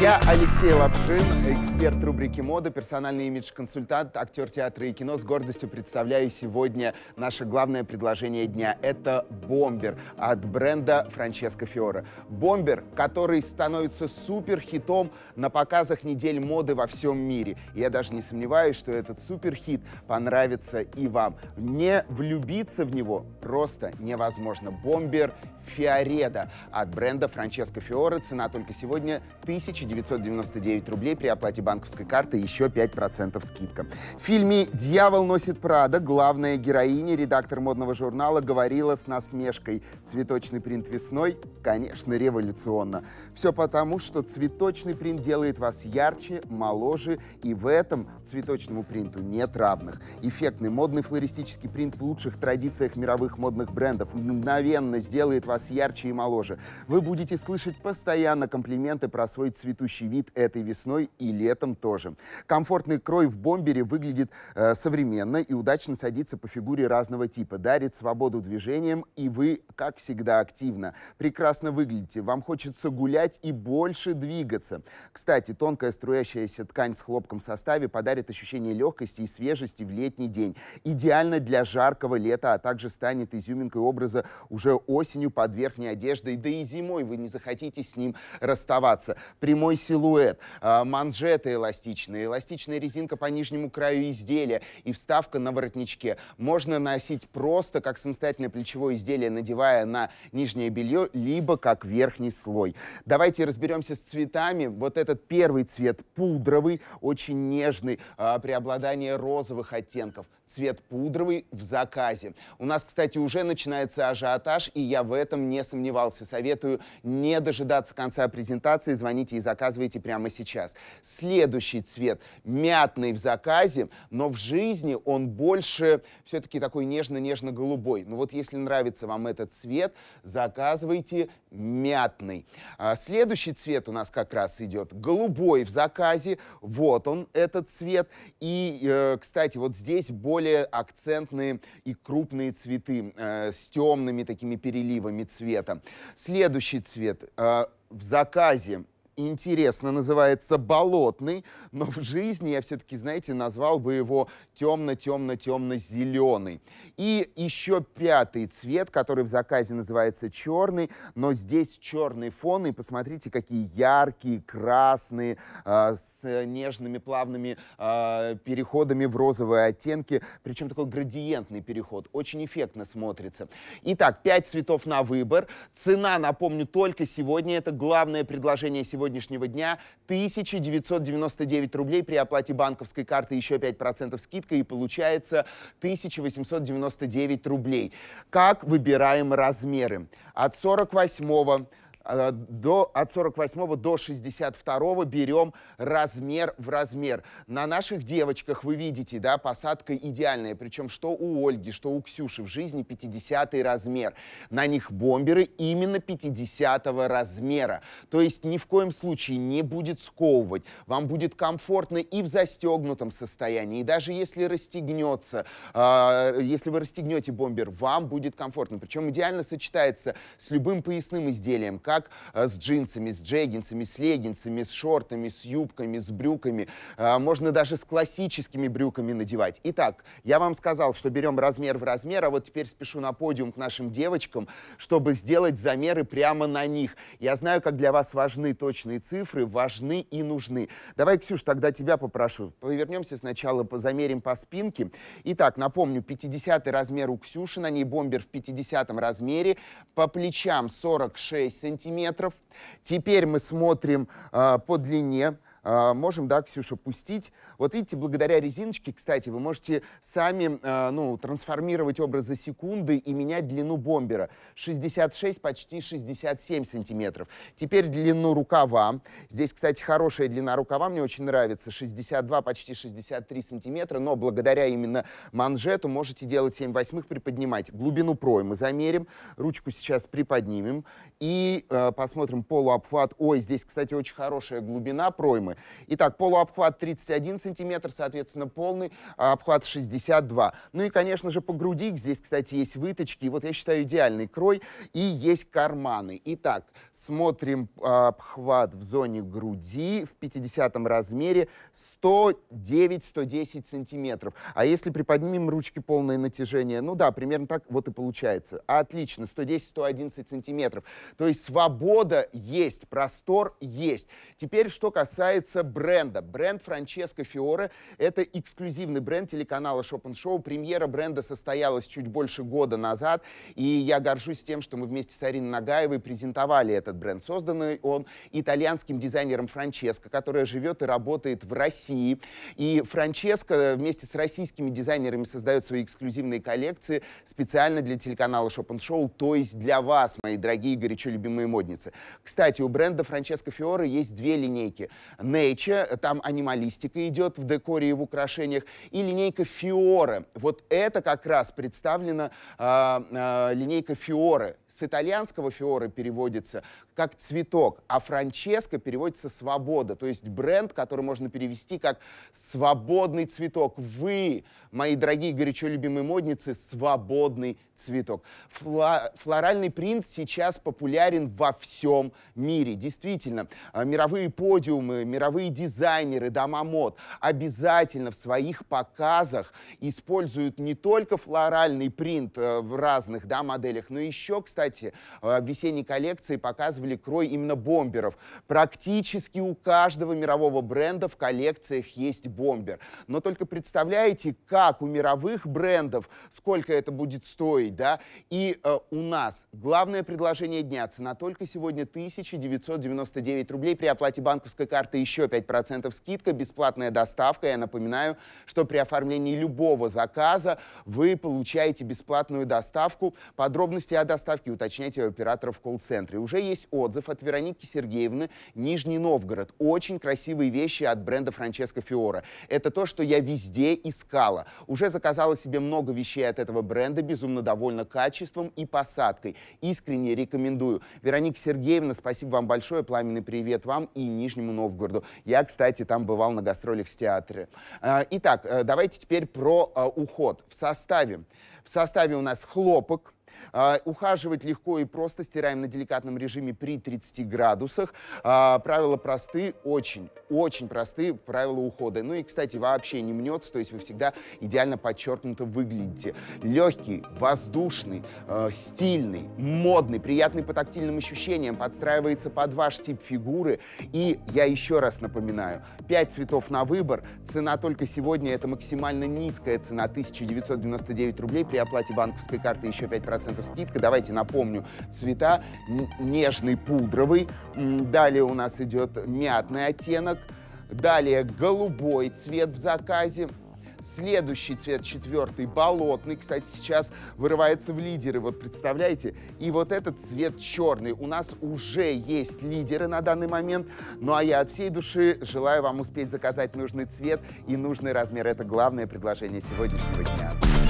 Я Алексей Лапшин, эксперт рубрики «Мода», персональный имидж-консультант, актер театра и кино. С гордостью представляю сегодня наше главное предложение дня. Это «Бомбер» от бренда Франческо Фиора. «Бомбер», который становится суперхитом на показах недель моды во всем мире. я даже не сомневаюсь, что этот суперхит понравится и вам. Не влюбиться в него просто невозможно. «Бомбер» Фиореда от бренда Франческо Фиора. Цена только сегодня 1000 1999 рублей при оплате банковской карты еще 5% скидка. В фильме «Дьявол носит Прада» главная героиня, редактор модного журнала, говорила с насмешкой «Цветочный принт весной? Конечно, революционно». Все потому, что цветочный принт делает вас ярче, моложе, и в этом цветочному принту нет равных. Эффектный модный флористический принт в лучших традициях мировых модных брендов мгновенно сделает вас ярче и моложе. Вы будете слышать постоянно комплименты про свой цветочный цветущий вид этой весной и летом тоже. Комфортный крой в бомбере выглядит э, современно и удачно садится по фигуре разного типа, дарит свободу движением, и вы, как всегда, активно. Прекрасно выглядите, вам хочется гулять и больше двигаться. Кстати, тонкая струящаяся ткань с хлопком в составе подарит ощущение легкости и свежести в летний день. Идеально для жаркого лета, а также станет изюминкой образа уже осенью под верхней одеждой, да и зимой вы не захотите с ним расставаться. Прямой прямой силуэт, а, манжеты эластичные, эластичная резинка по нижнему краю изделия и вставка на воротничке. Можно носить просто как самостоятельное плечевое изделие, надевая на нижнее белье, либо как верхний слой. Давайте разберемся с цветами. Вот этот первый цвет пудровый, очень нежный, а, преобладание розовых оттенков – цвет пудровый в заказе. У нас, кстати, уже начинается ажиотаж, и я в этом не сомневался. Советую не дожидаться конца презентации, звоните и заказывайте прямо сейчас. Следующий цвет мятный в заказе, но в жизни он больше все-таки такой нежно-нежно-голубой. Но ну вот если нравится вам этот цвет, заказывайте мятный. А следующий цвет у нас как раз идет голубой в заказе. Вот он, этот цвет. И, э, кстати, вот здесь более акцентные и крупные цветы э, с темными такими переливами цвета. Следующий цвет э, в заказе интересно называется «Болотный», но в жизни я все-таки, знаете, назвал бы его темно-темно-темно-зеленый. И еще пятый цвет, который в заказе называется черный, но здесь черный фон, и посмотрите, какие яркие, красные, э, с нежными плавными э, переходами в розовые оттенки, причем такой градиентный переход, очень эффектно смотрится. Итак, пять цветов на выбор, цена, напомню, только сегодня, это главное предложение сегодня сегодняшнего дня 1999 рублей при оплате банковской карты еще 5% скидка и получается 1899 рублей. Как выбираем размеры? От 48 Э, до, от 48 до 62 берем размер в размер. На наших девочках вы видите, да, посадка идеальная. Причем что у Ольги, что у Ксюши в жизни 50 размер. На них бомберы именно 50 размера. То есть ни в коем случае не будет сковывать. Вам будет комфортно и в застегнутом состоянии. И даже если расстегнется, э, если вы расстегнете бомбер, вам будет комфортно. Причем идеально сочетается с любым поясным изделием, как как э, с джинсами, с джеггинсами, с леггинсами, с шортами, с юбками, с брюками. Э, можно даже с классическими брюками надевать. Итак, я вам сказал, что берем размер в размер, а вот теперь спешу на подиум к нашим девочкам, чтобы сделать замеры прямо на них. Я знаю, как для вас важны точные цифры, важны и нужны. Давай, Ксюш, тогда тебя попрошу. Повернемся сначала, замерим по спинке. Итак, напомню, 50 размер у Ксюши, на ней бомбер в 50 размере, по плечам 46 сантиметров, сантиметров. Теперь мы смотрим э, по длине. А, можем, да, Ксюша, пустить. Вот видите, благодаря резиночке, кстати, вы можете сами, а, ну, трансформировать образ за секунды и менять длину бомбера. 66, почти 67 сантиметров. Теперь длину рукава. Здесь, кстати, хорошая длина рукава, мне очень нравится. 62, почти 63 сантиметра, но благодаря именно манжету можете делать 7 восьмых, приподнимать. Глубину проймы замерим, ручку сейчас приподнимем и э, посмотрим полуобхват. Ой, здесь, кстати, очень хорошая глубина проймы. Итак, полуобхват 31 сантиметр, соответственно, полный а обхват 62. Ну и, конечно же, по груди, здесь, кстати, есть выточки, и вот я считаю идеальный крой, и есть карманы. Итак, смотрим а, обхват в зоне груди в 50 размере 109-110 сантиметров. А если приподнимем ручки полное натяжение, ну да, примерно так вот и получается. Отлично, 110-111 сантиметров. То есть свобода есть, простор есть. Теперь, что касается касается бренда. Бренд Франческо Фиоре — это эксклюзивный бренд телеканала Шопен Шоу. Премьера бренда состоялась чуть больше года назад, и я горжусь тем, что мы вместе с Ариной Нагаевой презентовали этот бренд. Созданный он итальянским дизайнером Франческо, которая живет и работает в России. И Франческо вместе с российскими дизайнерами создает свои эксклюзивные коллекции специально для телеканала Шопен Шоу, то есть для вас, мои дорогие горячо любимые модницы. Кстати, у бренда Франческо Фиоре есть две линейки. Nature, там анималистика идет в декоре и в украшениях, и линейка Fiore. Вот это как раз представлена э, а, э, линейка Fiore. С итальянского Fiore переводится как цветок, а Франческо переводится свобода, то есть бренд, который можно перевести как свободный цветок. Вы, мои дорогие горячо любимые модницы, свободный цветок. Фла флоральный принт сейчас популярен во всем мире. Действительно, а, мировые подиумы, мировые дизайнеры, дома мод обязательно в своих показах используют не только флоральный принт э, в разных да, моделях, но еще, кстати, э, в весенней коллекции показывали вывели крой именно бомберов. Практически у каждого мирового бренда в коллекциях есть бомбер. Но только представляете, как у мировых брендов, сколько это будет стоить, да? И э, у нас главное предложение дня. Цена только сегодня 1999 рублей. При оплате банковской карты еще 5% скидка, бесплатная доставка. Я напоминаю, что при оформлении любого заказа вы получаете бесплатную доставку. Подробности о доставке уточняйте у операторов в колл-центре. Уже есть отзыв от Вероники Сергеевны «Нижний Новгород». Очень красивые вещи от бренда Франческо Фиора. Это то, что я везде искала. Уже заказала себе много вещей от этого бренда, безумно довольна качеством и посадкой. Искренне рекомендую. Вероника Сергеевна, спасибо вам большое, пламенный привет вам и Нижнему Новгороду. Я, кстати, там бывал на гастролях с театре. А, итак, э, давайте теперь про а, уход. В составе. В составе у нас хлопок, а, ухаживать легко и просто. Стираем на деликатном режиме при 30 градусах. А, правила просты, очень, очень просты правила ухода. Ну и, кстати, вообще не мнется, то есть вы всегда идеально подчеркнуто выглядите. Легкий, воздушный, э, стильный, модный, приятный по тактильным ощущениям, подстраивается под ваш тип фигуры. И я еще раз напоминаю, 5 цветов на выбор, цена только сегодня, это максимально низкая цена, 1999 рублей, при оплате банковской карты еще 5% 20% скидка. Давайте напомню цвета. Нежный пудровый. Далее у нас идет мятный оттенок. Далее голубой цвет в заказе. Следующий цвет, четвертый, болотный, кстати, сейчас вырывается в лидеры, вот представляете? И вот этот цвет черный. У нас уже есть лидеры на данный момент, ну а я от всей души желаю вам успеть заказать нужный цвет и нужный размер. Это главное предложение сегодняшнего дня.